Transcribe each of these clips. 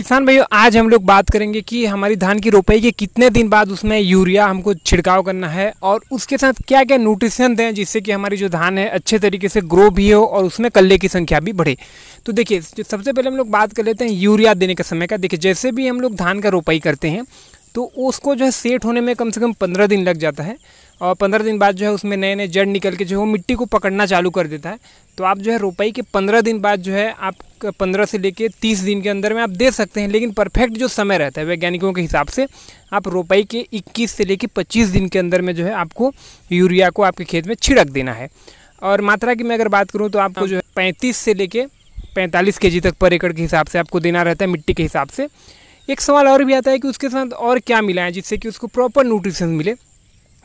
किसान भाइयों आज हम लोग बात करेंगे कि हमारी धान की रोपाई के कितने दिन बाद उसमें यूरिया हमको छिड़काव करना है और उसके साथ क्या क्या न्यूट्रिशन दें जिससे कि हमारी जो धान है अच्छे तरीके से ग्रो भी हो और उसमें कल्ले की संख्या भी बढ़े तो देखिए सबसे पहले हम लोग बात कर लेते हैं यूरिया देने के समय का देखिए जैसे भी हम लोग धान का रोपाई करते हैं तो उसको जो है सेट होने में कम से कम पंद्रह दिन लग जाता है और पंद्रह दिन बाद जो है उसमें नए नए जड़ निकल के जो है वो मिट्टी को पकड़ना चालू कर देता है तो आप जो है रोपाई के पंद्रह दिन बाद जो है आप पंद्रह से लेके तीस दिन के अंदर में आप दे सकते हैं लेकिन परफेक्ट जो समय रहता है वैज्ञानिकों के हिसाब से आप रोपाई के इक्कीस से लेके पच्चीस दिन के अंदर में जो है आपको यूरिया को आपके खेत में छिड़क देना है और मात्रा की मैं अगर बात करूँ तो आपको जो है पैंतीस से लेके पैंतालीस के जी तक पर एकड़ के हिसाब से आपको देना रहता है मिट्टी के हिसाब से एक सवाल और भी आता है कि उसके साथ और क्या मिलाएं जिससे कि उसको प्रॉपर न्यूट्रिशन मिले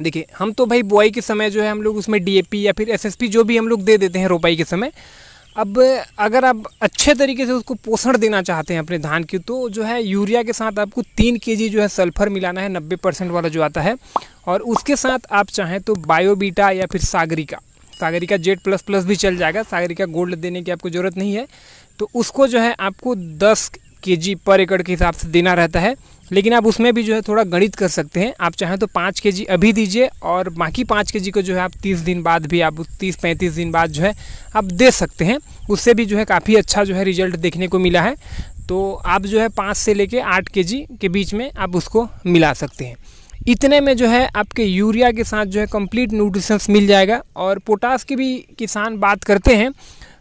देखिए हम तो भाई बुआई के समय जो है हम लोग उसमें डीएपी या फिर एसएसपी जो भी हम लोग दे देते हैं रोपाई के समय अब अगर आप अच्छे तरीके से उसको पोषण देना चाहते हैं अपने धान की तो जो है यूरिया के साथ आपको तीन के जो है सल्फर मिलाना है नब्बे परसेंट वाला जो आता है और उसके साथ आप चाहें तो बायोबीटा या फिर Sagarika Sagarika Z plus plus भी चल जाएगा सागरिका गोल्ड देने की आपको ज़रूरत नहीं है तो उसको जो है आपको दस के जी पर एकड़ के हिसाब से देना रहता है लेकिन आप उसमें भी जो है थोड़ा गणित कर सकते हैं आप चाहें तो पाँच के जी अभी दीजिए और बाकी पाँच के जी को जो है आप तीस दिन बाद भी आप तीस पैंतीस दिन बाद जो है आप दे सकते हैं उससे भी जो है काफ़ी अच्छा जो है रिजल्ट देखने को मिला है तो आप जो है पाँच से लेके आठ के जी के बीच में आप उसको मिला सकते हैं इतने में जो है आपके यूरिया के साथ जो है कंप्लीट न्यूट्रिशंस मिल जाएगा और पोटास की भी किसान बात करते हैं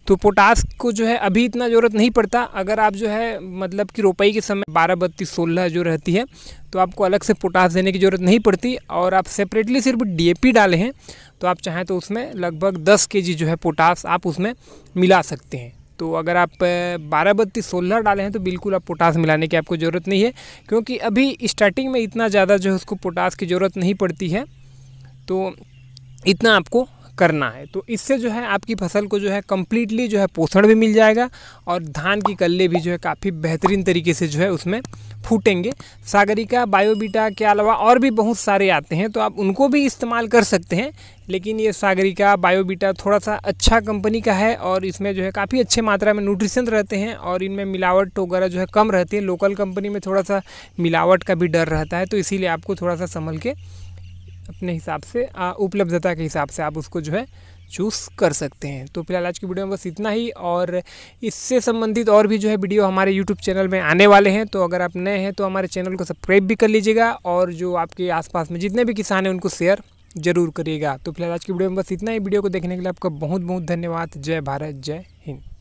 तो पोटास को जो है अभी इतना ज़रूरत नहीं पड़ता अगर आप जो है मतलब कि रोपाई के समय बारह बत्तीस सोलह जो रहती है तो आपको अलग से पोटास देने की ज़रूरत नहीं पड़ती और आप सेपरेटली सिर्फ डी डाले हैं तो आप चाहें तो उसमें लगभग दस के जो है पोटास आप उसमें मिला सकते हैं तो अगर आप बारह बत्तीस सोलह डाले हैं तो बिल्कुल आप पोटास मिलाने की आपको ज़रूरत नहीं है क्योंकि अभी स्टार्टिंग में इतना ज़्यादा जो है उसको पोटास की ज़रूरत नहीं पड़ती है तो इतना आपको करना है तो इससे जो है आपकी फसल को जो है कम्प्लीटली जो है पोषण भी मिल जाएगा और धान की कल्ले भी जो है काफ़ी बेहतरीन तरीके से जो है उसमें फूटेंगे सागरिका बायोबीटा के अलावा और भी बहुत सारे आते हैं तो आप उनको भी इस्तेमाल कर सकते हैं लेकिन ये सागरिका बायोबीटा थोड़ा सा अच्छा कंपनी का है और इसमें जो है काफ़ी अच्छे मात्रा में न्यूट्रिशन रहते हैं और इनमें मिलावट वगैरह जो है कम रहती है लोकल कंपनी में थोड़ा सा मिलावट का भी डर रहता है तो इसीलिए आपको थोड़ा सा संभल के अपने हिसाब से उपलब्धता के हिसाब से आप उसको जो है चूज़ कर सकते हैं तो फिलहाल आज की वीडियो में बस इतना ही और इससे संबंधित और भी जो है वीडियो हमारे यूट्यूब चैनल में आने वाले हैं तो अगर आप नए हैं तो हमारे चैनल को सब्सक्राइब भी कर लीजिएगा और जो आपके आसपास में जितने भी किसान हैं उनको शेयर ज़रूर करिएगा तो फिलहाल आज की वीडियो में बस इतना ही वीडियो को देखने के लिए आपका बहुत बहुत धन्यवाद जय भारत जय हिंद